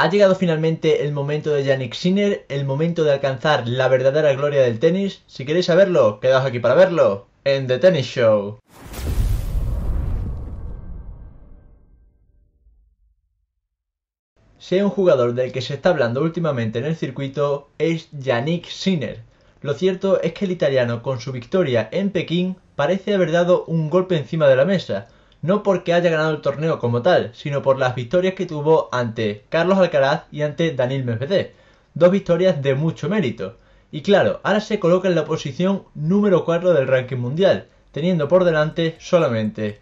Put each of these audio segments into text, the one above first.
Ha llegado finalmente el momento de Yannick Sinner, el momento de alcanzar la verdadera gloria del tenis. Si queréis saberlo, quedaos aquí para verlo en The Tennis Show. Si hay un jugador del que se está hablando últimamente en el circuito es Yannick Sinner. Lo cierto es que el italiano con su victoria en Pekín parece haber dado un golpe encima de la mesa, no porque haya ganado el torneo como tal, sino por las victorias que tuvo ante Carlos Alcaraz y ante Daniel Medvedev, dos victorias de mucho mérito. Y claro, ahora se coloca en la posición número 4 del ranking mundial, teniendo por delante solamente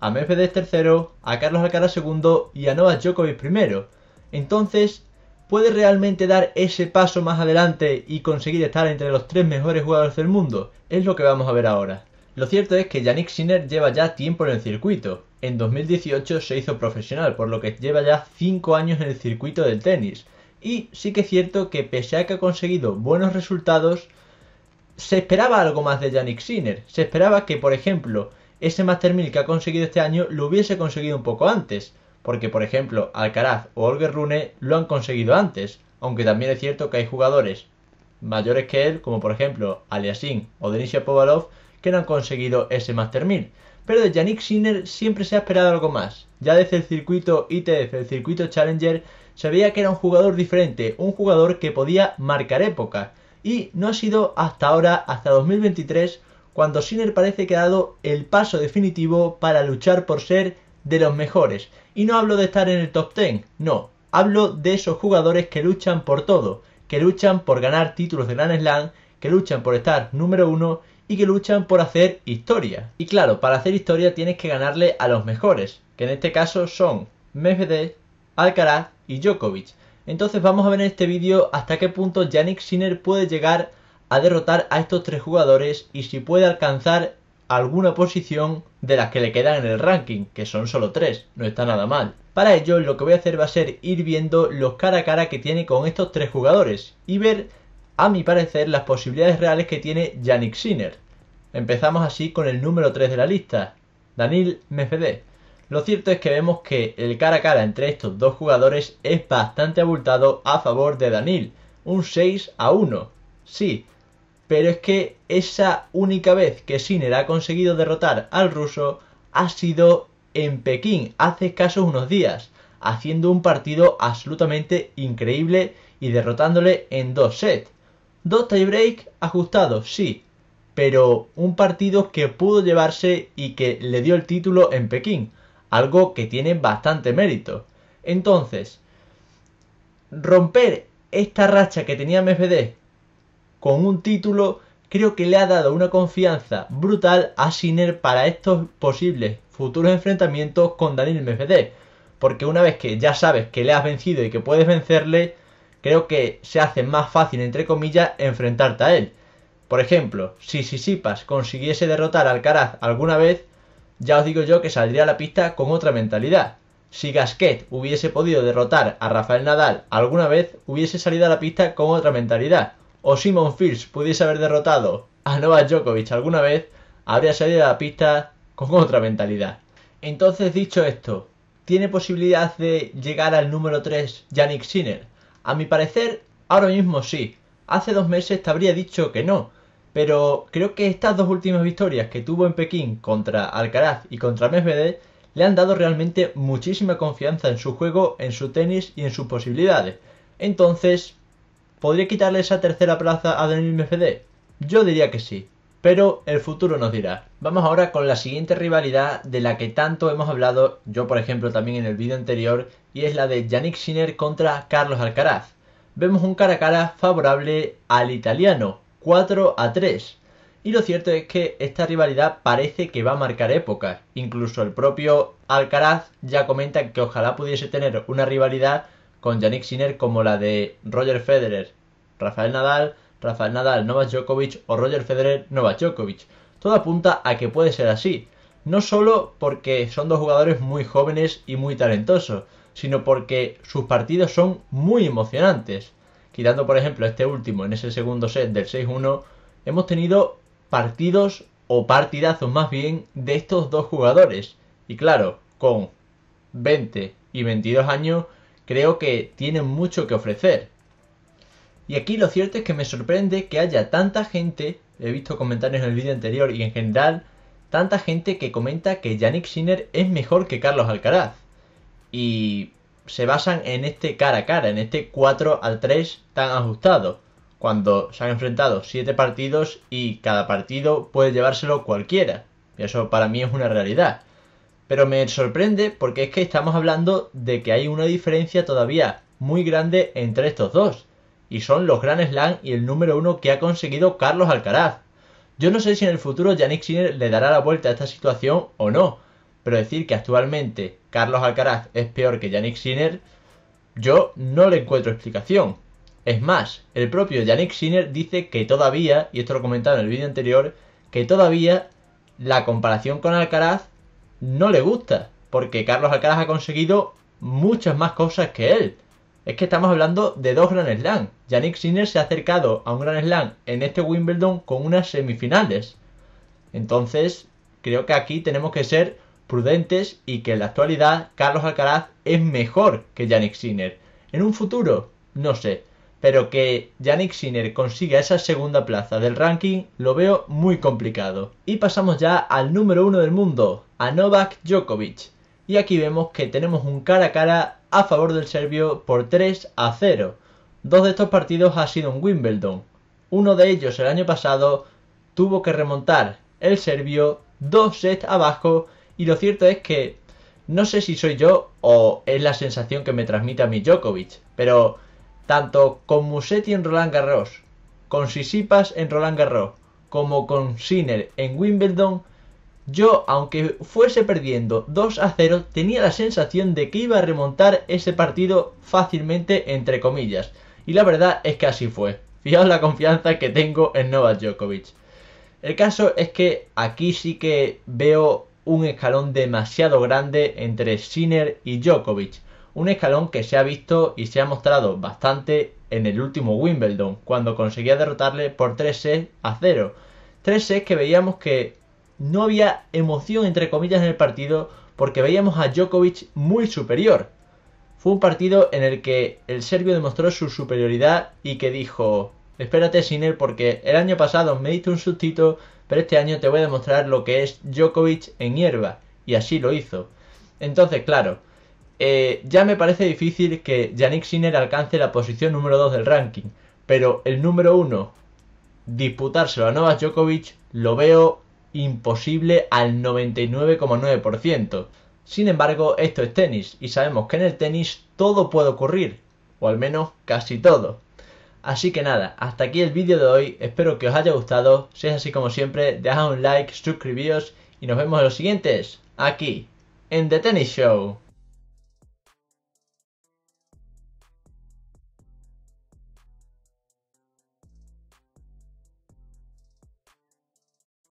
a Medvedev tercero, a Carlos Alcaraz segundo y a Novak Djokovic primero. Entonces, ¿puede realmente dar ese paso más adelante y conseguir estar entre los tres mejores jugadores del mundo? Es lo que vamos a ver ahora. Lo cierto es que Yannick Sinner lleva ya tiempo en el circuito. En 2018 se hizo profesional, por lo que lleva ya 5 años en el circuito del tenis. Y sí que es cierto que pese a que ha conseguido buenos resultados, se esperaba algo más de Yannick Sinner. Se esperaba que, por ejemplo, ese Master 1000 que ha conseguido este año lo hubiese conseguido un poco antes. Porque, por ejemplo, Alcaraz o Olga Rune lo han conseguido antes. Aunque también es cierto que hay jugadores mayores que él, como por ejemplo Aliasing o Denis Shapovalov, que no han conseguido ese Master 1000. Pero de Yannick Sinner siempre se ha esperado algo más. Ya desde el circuito ITF, el circuito Challenger, se veía que era un jugador diferente, un jugador que podía marcar época. Y no ha sido hasta ahora, hasta 2023, cuando Sinner parece que ha dado el paso definitivo para luchar por ser de los mejores. Y no hablo de estar en el top 10, no, hablo de esos jugadores que luchan por todo, que luchan por ganar títulos de Grand Slam, que luchan por estar número uno y que luchan por hacer historia. Y claro, para hacer historia tienes que ganarle a los mejores, que en este caso son Medvedev, Alcaraz y Djokovic. Entonces vamos a ver en este vídeo hasta qué punto Yannick Sinner puede llegar a derrotar a estos tres jugadores y si puede alcanzar alguna posición de las que le quedan en el ranking, que son solo tres, no está nada mal. Para ello lo que voy a hacer va a ser ir viendo los cara a cara que tiene con estos tres jugadores y ver a mi parecer, las posibilidades reales que tiene Yannick Sinner. Empezamos así con el número 3 de la lista, Danil Medvedev. Lo cierto es que vemos que el cara a cara entre estos dos jugadores es bastante abultado a favor de Danil, un 6 a 1. Sí, pero es que esa única vez que Sinner ha conseguido derrotar al ruso ha sido en Pekín hace escasos unos días, haciendo un partido absolutamente increíble y derrotándole en dos sets. Dos tiebreak ajustados, sí, pero un partido que pudo llevarse y que le dio el título en Pekín, algo que tiene bastante mérito. Entonces, romper esta racha que tenía MFD con un título creo que le ha dado una confianza brutal a Sinner para estos posibles futuros enfrentamientos con Daniel MFD. Porque una vez que ya sabes que le has vencido y que puedes vencerle, creo que se hace más fácil, entre comillas, enfrentarte a él. Por ejemplo, si Sisipas consiguiese derrotar a Alcaraz alguna vez, ya os digo yo que saldría a la pista con otra mentalidad. Si Gasquet hubiese podido derrotar a Rafael Nadal alguna vez, hubiese salido a la pista con otra mentalidad. O Simon Monfils pudiese haber derrotado a Novak Djokovic alguna vez, habría salido a la pista con otra mentalidad. Entonces, dicho esto, ¿tiene posibilidad de llegar al número 3 Yannick Sinner? A mi parecer, ahora mismo sí. Hace dos meses te habría dicho que no, pero creo que estas dos últimas victorias que tuvo en Pekín contra Alcaraz y contra Medvedev le han dado realmente muchísima confianza en su juego, en su tenis y en sus posibilidades. Entonces, ¿podría quitarle esa tercera plaza a Daniel Medvedev? Yo diría que sí, pero el futuro nos dirá. Vamos ahora con la siguiente rivalidad de la que tanto hemos hablado, yo por ejemplo también en el vídeo anterior, y es la de Yannick Sinner contra Carlos Alcaraz. Vemos un cara a cara favorable al italiano, 4 a 3. Y lo cierto es que esta rivalidad parece que va a marcar épocas. Incluso el propio Alcaraz ya comenta que ojalá pudiese tener una rivalidad con Yannick Sinner como la de Roger Federer, Rafael Nadal, Rafael Nadal, Novak Djokovic o Roger Federer, Novak Djokovic. Todo apunta a que puede ser así. No solo porque son dos jugadores muy jóvenes y muy talentosos, sino porque sus partidos son muy emocionantes quitando por ejemplo este último en ese segundo set del 6-1, hemos tenido partidos o partidazos más bien de estos dos jugadores. Y claro, con 20 y 22 años creo que tienen mucho que ofrecer. Y aquí lo cierto es que me sorprende que haya tanta gente, he visto comentarios en el vídeo anterior y en general, tanta gente que comenta que Yannick Sinner es mejor que Carlos Alcaraz. Y se basan en este cara a cara, en este 4 al 3 tan ajustado, cuando se han enfrentado 7 partidos y cada partido puede llevárselo cualquiera. Y eso para mí es una realidad. Pero me sorprende porque es que estamos hablando de que hay una diferencia todavía muy grande entre estos dos. Y son los grandes Slam y el número uno que ha conseguido Carlos Alcaraz. Yo no sé si en el futuro Yannick Sinner le dará la vuelta a esta situación o no, pero decir que actualmente Carlos Alcaraz es peor que Yannick Sinner, yo no le encuentro explicación. Es más, el propio Yannick Sinner dice que todavía, y esto lo comentaba en el vídeo anterior, que todavía la comparación con Alcaraz no le gusta, porque Carlos Alcaraz ha conseguido muchas más cosas que él. Es que estamos hablando de dos Grand Slam. Yannick Sinner se ha acercado a un Grand Slam en este Wimbledon con unas semifinales. Entonces, creo que aquí tenemos que ser prudentes y que en la actualidad Carlos Alcaraz es mejor que Yannick Sinner. En un futuro, no sé, pero que Yannick Sinner consiga esa segunda plaza del ranking lo veo muy complicado. Y pasamos ya al número uno del mundo, a Novak Djokovic. Y aquí vemos que tenemos un cara a cara a favor del serbio por 3 a 0. Dos de estos partidos ha sido en Wimbledon. Uno de ellos el año pasado tuvo que remontar el serbio dos sets abajo y lo cierto es que no sé si soy yo o es la sensación que me transmite a mi Djokovic, pero tanto con Musetti en Roland Garros, con Sisipas en Roland Garros, como con Sinner en Wimbledon, yo, aunque fuese perdiendo 2 a 0, tenía la sensación de que iba a remontar ese partido fácilmente, entre comillas. Y la verdad es que así fue. Fijaos la confianza que tengo en Novak Djokovic. El caso es que aquí sí que veo un escalón demasiado grande entre Sinner y Djokovic, un escalón que se ha visto y se ha mostrado bastante en el último Wimbledon, cuando conseguía derrotarle por 3 sets a 0. 3 sets que veíamos que no había emoción entre comillas en el partido porque veíamos a Djokovic muy superior. Fue un partido en el que el serbio demostró su superioridad y que dijo, Espérate sin porque el año pasado me diste un sustito, pero este año te voy a demostrar lo que es Djokovic en hierba. Y así lo hizo. Entonces, claro, eh, ya me parece difícil que Yannick Sinner alcance la posición número 2 del ranking, pero el número 1, disputárselo a Novak Djokovic, lo veo imposible al 99,9%. Sin embargo, esto es tenis y sabemos que en el tenis todo puede ocurrir, o al menos casi todo. Así que nada, hasta aquí el vídeo de hoy, espero que os haya gustado, si es así como siempre, dejad un like, suscribíos y nos vemos en los siguientes, aquí, en The Tennis Show.